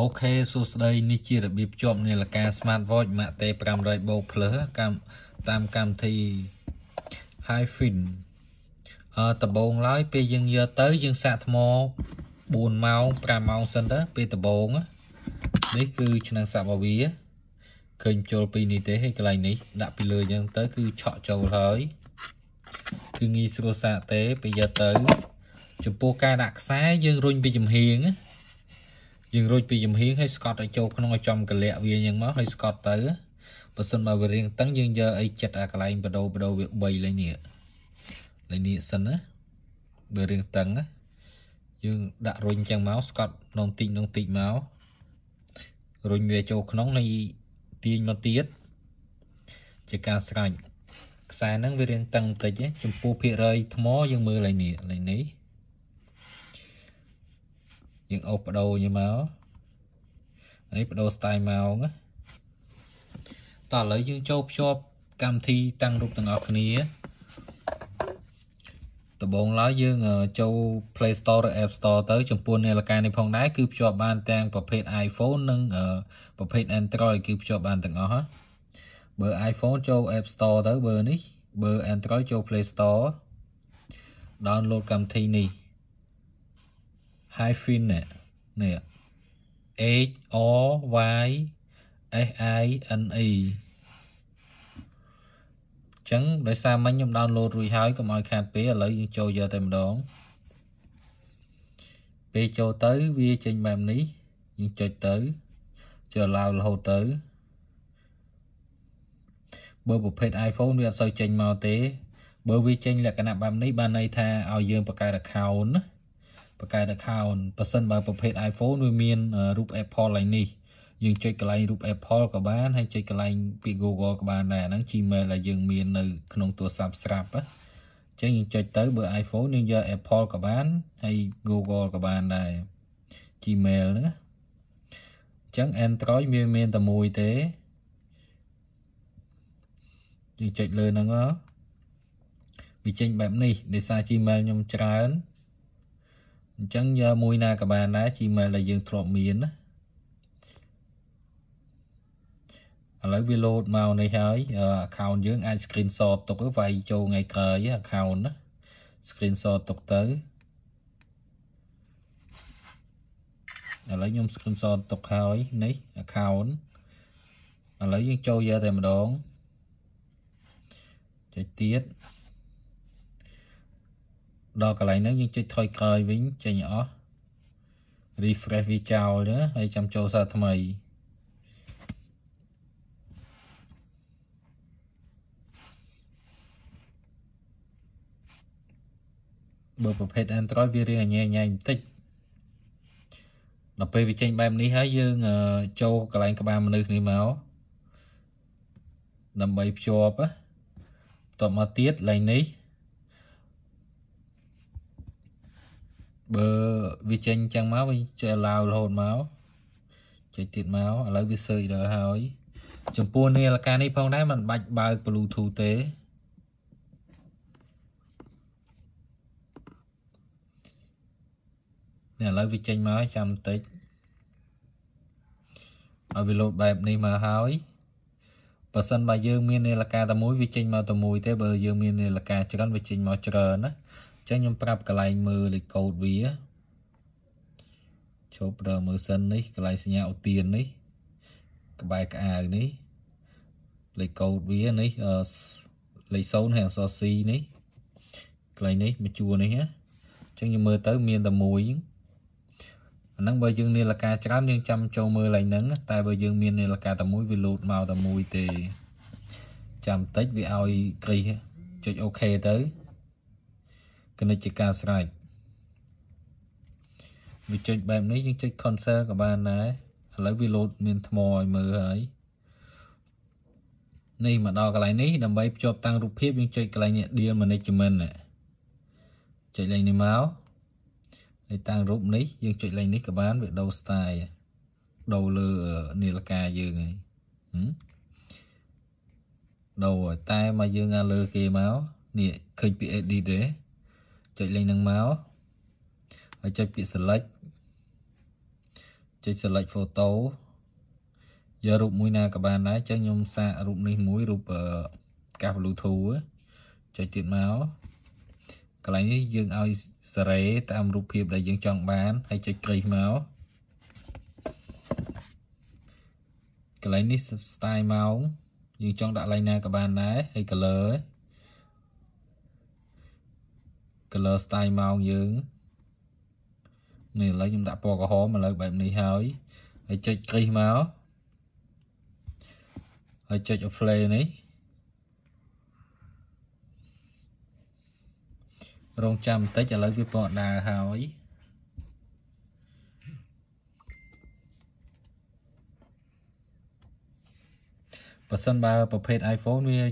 អូខេសួស្តីនេះជារបៀបភ្ជាប់នាឡិកា smartwatch Mate 500 Pro Plus តាមកម្មវិធី Hyfin អឺដំបូងឡើយពេលយើងយកទៅយើងសាកថ្ម4ម៉ោង5ម៉ោងសិនទៅពេលដំបូងនេះគឺឆ្នាំសាប់របស់វាឃើញចូលពីនេះទេហើយកន្លែងនេះដាក់ពីលើអញ្ចឹងទៅគឺឆក់ចូលហើយគឺងាយស្រួលសាកទេពេលយកទៅចំពោះការដាក់ខ្សែយើងរុញពីចំហៀងណាយើងរួចពីចំហៀងហើយស្កត់ឲ្យចូលក្នុងឲ្យចំកលាក់វាយ៉ាងមកហើយស្កត់ទៅបើសិនមកវារៀងតឹងយើងយកអីចិត្តអាកន្លែងបដូរបដូរវា3លេងនេះលេងនេះសិនណាបើរៀងតឹងណាយើងដាក់រុញចឹងមកស្កត់នងតិចនងតិចមករុញវាចូលក្នុងនៃទាញមកទៀតជាការស្រាច់ខ្សែហ្នឹងវារៀងតឹងបន្តិចចំពោះភាគរយថ្មយើងមើលលេងនេះលេងនេះយើងអូសបដូរវាមកនេះបដូរ style ម៉ោងតោះឥឡូវយើងចូលភ្ជាប់កម្មវិធីតាំងរូបទាំងអស់គ្នាដំបូងឡើយយើងចូល Play Store ឬ App Store ទៅចំពោះនាឡិកានេះផងដែរគឺភ្ជាប់បានទាំងប្រភេទ iPhone និងប្រភេទ Android គឺភ្ជាប់បានទាំងអស់បើ iPhone ចូល App Store ទៅបើនេះបើ Android ចូល Play Store download កម្មវិធីនេះ hyphen នេះ h o y s i n e ចឹងដោយសារមិញខ្ញុំដោនឡូតរួចហើយកុំឲ្យខាតពេលឥឡូវយើងចូលយកតែម្ដងពេលចូលទៅវាចេញបែបនេះយើងចុចទៅចុចឡាវរហូតទៅបើប្រភេទ iPhone វាអត់សូវចេញមកទេបើវាចេញលក្ខណៈបែបនេះបានន័យថាឲ្យយើងបង្កើត account ណាបង្កើត account ប៉ះសិនបើប្រភេទ iPhone វាមានរូប Apple ឡើងនេះយើងចុចកន្លែងរូប Apple ក៏បានហើយចុចកន្លែងពី Google ក៏បានដែរអាហ្នឹង Gmail ដែលយើងមាននៅក្នុងទូរស័ព្ទស្រាប់អញ្ចឹងយើងចុចទៅបើ iPhone យើងយក Apple ក៏បានហើយ Google ក៏បានដែរ Gmail ហ្នឹងអញ្ចឹង Android វាមានតែមួយទេយើងចុចលើហ្នឹងវាចេញបែបនេះដោយសារ Gmail ខ្ញុំច្រើនអញ្ចឹងយកមួយណាក៏បានដែរ Gmail ដែលយើងធ្លាប់មានណាឥឡូវវា load មកនេះហើយ account យើងអាច screenshot ទុកវាយចូលថ្ងៃក្រោយ account ណា screenshot ទុកទៅឥឡូវខ្ញុំ screenshot ទុកហើយនេះ account ឥឡូវយើងចូលយកតែម្ដងចុចទៀតដល់កន្លែងហ្នឹងយើងចុចថយក្រោយវិញចេញអស់ refresh វាចោលទៅហើយចាំចូលសារថ្មីបើប្រភេទ Android វារៀងញ៉ែញ៉ៃបន្តិចដល់ពេលវាចេញបែបនេះហើយយើងចូលកន្លែងក្បាលមនុស្សនេះមកដើម្បីភ្ជាប់បន្ទាប់មកទៀតឡើងនេះបើវាចេញចឹងមកវាចុចឡាវរហូតមកចុចទៀតមកឥឡូវវាសើចដល់ហើយចំពោះនាឡិកានេះផងដែរมันបាច់បើក Bluetooth ទេនេះឥឡូវវាចេញមកចាំបន្តិចឲ្យវាលោតបែបនេះមកហើយបើសិនបើយើងមាននាឡិកាតែមួយវាចេញមកតែមួយទេបើយើងមាននាឡិកាច្រើនវាចេញមកច្រើនណាចឹងខ្ញុំប្រាប់កន្លែងមើលលេខកូដវាចូលប្រើមើលសិននេះកន្លែងសញ្ញាឧទាននេះក្បែរក្អាវនេះលេខកូដវានេះលេខ0ហើយអក្សរ C នេះកន្លែងនេះមួយជួរនេះណាចឹងខ្ញុំមើលទៅមានតែមួយអាហ្នឹងបើយើងនាឡិកាច្រើនយើងចាំចូលមើលឡើងហ្នឹងតែបើយើងមាននាឡិកាតែមួយវាលូតមកតែមួយទេចាំតិចវាឲ្យគ្រីចុចអូខេទៅគណិតជាការស្រេចវាចុចបែបនេះយើងចុច cancel ក៏បានដែរឥឡូវវា load មានថ្មឲ្យមើលហើយនេះមកដល់កន្លែងនេះដើម្បីភ្ជាប់តាំងរូបភាពយើងចុចកន្លែងនេះ deal management ចុចលេងនេះមកហើយតាំងរូបនេះយើងចុចលេងនេះក៏បានវាដូរ style ដូរលើនីលការយើងហើយដូរតែមកយើងអាលើគេមកនេះឃើញពី edit ទេចុចលេខនឹងមកហើយចុចពាក្យ select ចុច select photo យករូបមួយណាក៏បានដែរអញ្ចឹងខ្ញុំសាករូបនេះមួយរូបកាស Bluetooth ចុចទៀតមកកន្លែងនេះយើងឲ្យសេរីតាមរូបភាពដែលយើងចង់បានហើយចុចក្រេសមកកន្លែងនេះ style ម៉ោងយើងចង់ដាក់កន្លែងណាក៏បានដែរហើយ color ហ្នឹង color style ម៉ោងយើងនេះឥឡូវខ្ញុំដាក់ពណ៌ក្រហមឥឡូវបែបនេះហើយហើយចុចគ្រីសមកហើយចុច apply នេះរងចាំបន្តិចឥឡូវវាពណ៌ដើរហើយបើសិនបើប្រភេទ iPhone វា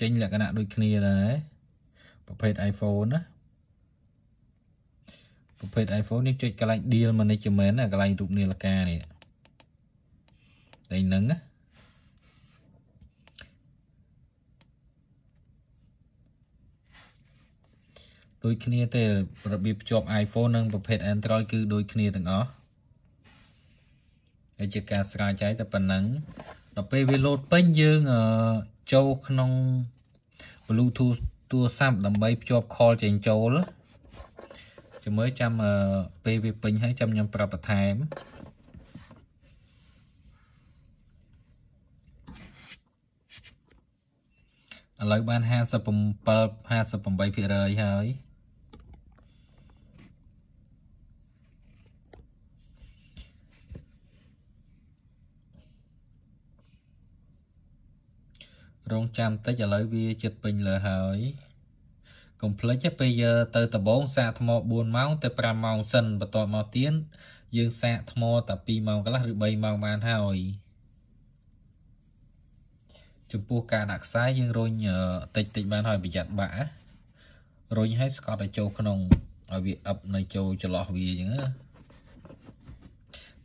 ចេញលក្ខណៈដូចគ្នាដែរប្រភេទ iPhone ណាប្រភេទ iPhone យើងចុចកន្លែង Deal Management ណាកន្លែងរូបនាឡិកានេះតែនឹងណាដូចគ្នាទេរបៀបភ្ជាប់ iPhone និងប្រភេទ Android គឺដូចគ្នាទាំងអស់ហើយជាការស្រាវជ្រាវតែប៉ុណ្ណឹងដល់ពេលវាលោតពេញយើងចូលក្នុង Bluetooth ទូរស័ព្ទដើម្បីភ្ជាប់ call ចេញចូលណាចាំមើលចាំពេលវាពេញហើយចាំខ្ញុំប្រាប់បន្ថែមឥឡូវបាន57 58%ហើយរងចាំតិចឥឡូវវាចិត្តពេញលើហើយកុំភ្លេចពេលយើងទៅដំបងសាកថ្ម4ម៉ោងទៅ5ម៉ោងសិនបន្ទាប់មកទៀតយើងសាកថ្មតែ2ម៉ោងកន្លះឬ3ម៉ោងបានហើយចំពោះការដាក់ខ្សែយើងរុញតិចតិចបានហើយប្រយ័ត្នបាក់រុញឲ្យស្កត់ឲ្យចូលក្នុងឲ្យវាអឹបនៅចូលចន្លោះវាអញ្ចឹង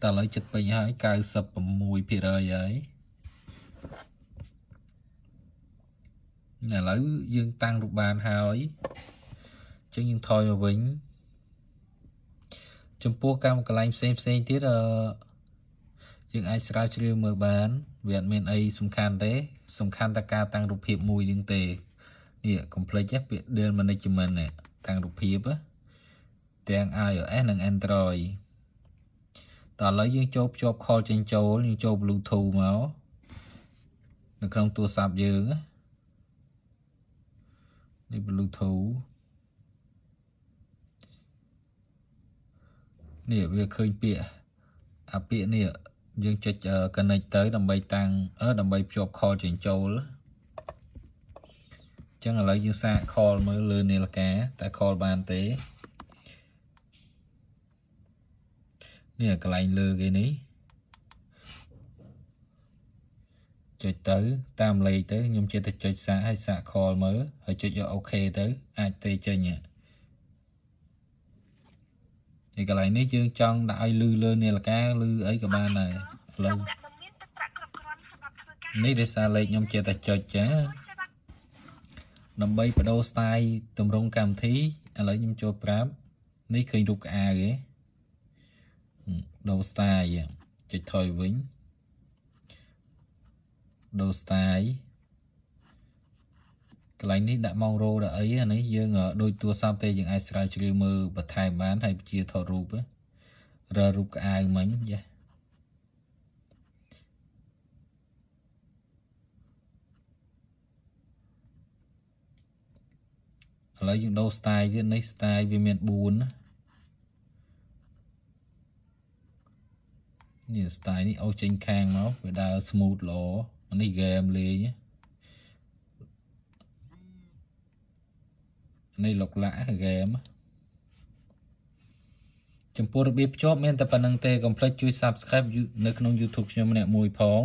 តែឥឡូវចិត្តពេញហើយ96%ហើយឥឡូវយើងតាំងរូបបានហើយអញ្ចឹងយើងថយមកវិញចំពោះកម្មកន្លែងផ្សេងផ្សេងទៀតអឺយើងអាចស្រាវជ្រាវមើលបានវាអត់មានអីសំខាន់ទេសំខាន់តែការតាំងរូបភាពមួយនឹងទេនេះ complex ហ្នឹងពាក្យ deal management នេះតាំងរូបភាពទាំង iOS និង Android តោះឥឡូវយើងចូលភ្ជាប់ call ចេញចូលយើងចូល Bluetooth មកនៅក្នុងទូរស័ព្ទយើងណានេះ Bluetooth នេះវាឃើញពាក្យអាពាក្យនេះយើងចុច connect ទៅដើម្បីតាំងដើម្បីភ្ជាប់ call ចេញចូលចឹងឥឡូវយើងសាក call មើលលើនាឡិកាតើ call បានទេនេះកន្លែងលើគេនេះចុចទៅតាមលេខទៅខ្ញុំចិត្តតែចុចសាកឲ្យសាក call មើលហើយចុចយកអូខេទៅអាចទេចេញហើយកន្លែងនេះយើងចង់ដាក់ឲ្យលឺលើនាឡិកាឬអីក៏បានដែរឥឡូវនេះដោយសារលេខខ្ញុំចិត្តតែចុចចាដើម្បីបដូរ style តម្រង់កម្មវិធីឥឡូវខ្ញុំចូលប្រាប់នេះឃើញរូបក្អាវឯងដូរ style ចុចថយវិញដូស្តាយកន្លែងនេះដាក់ម៉ោងរោដាក់អីអានេះយើងដូចទូរស័ព្ទទេយើងអាចស្រាវជ្រាវមើលបន្ថែមបានហើយជាថតរូបរើរូបក្អាវមិញចាឥឡូវយើងដូរ style ទៀតនេះ style វាមាន4ណានេះ style នេះអូសចេញខាងមកវាដើរ smooth ល្អនេះហ្គេមលេងនេះលោកឡាក់ហ្គេមចំពោះរបៀបភ្ជាប់មានតែប៉ុណ្្នឹងទេកុំភ្លេចជួយ Subscribe នៅក្នុង YouTube ខ្ញុំម្នាក់មួយផង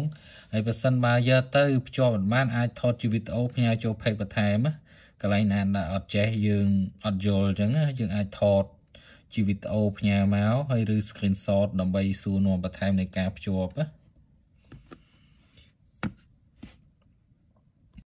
ហើយបើសិនបើយកទៅភ្ជាប់មិនបានអាចថតជាវីដេអូផ្ញើចូល Page បន្ថែមកន្លែងណាដែលអត់ចេះយើងអត់យល់អញ្ចឹងយើងអាចថតជាវីដេអូផ្ញើមកហើយឬ screenshot ដើម្បីសួរនាំបន្ថែមនៃការភ្ជាប់ណា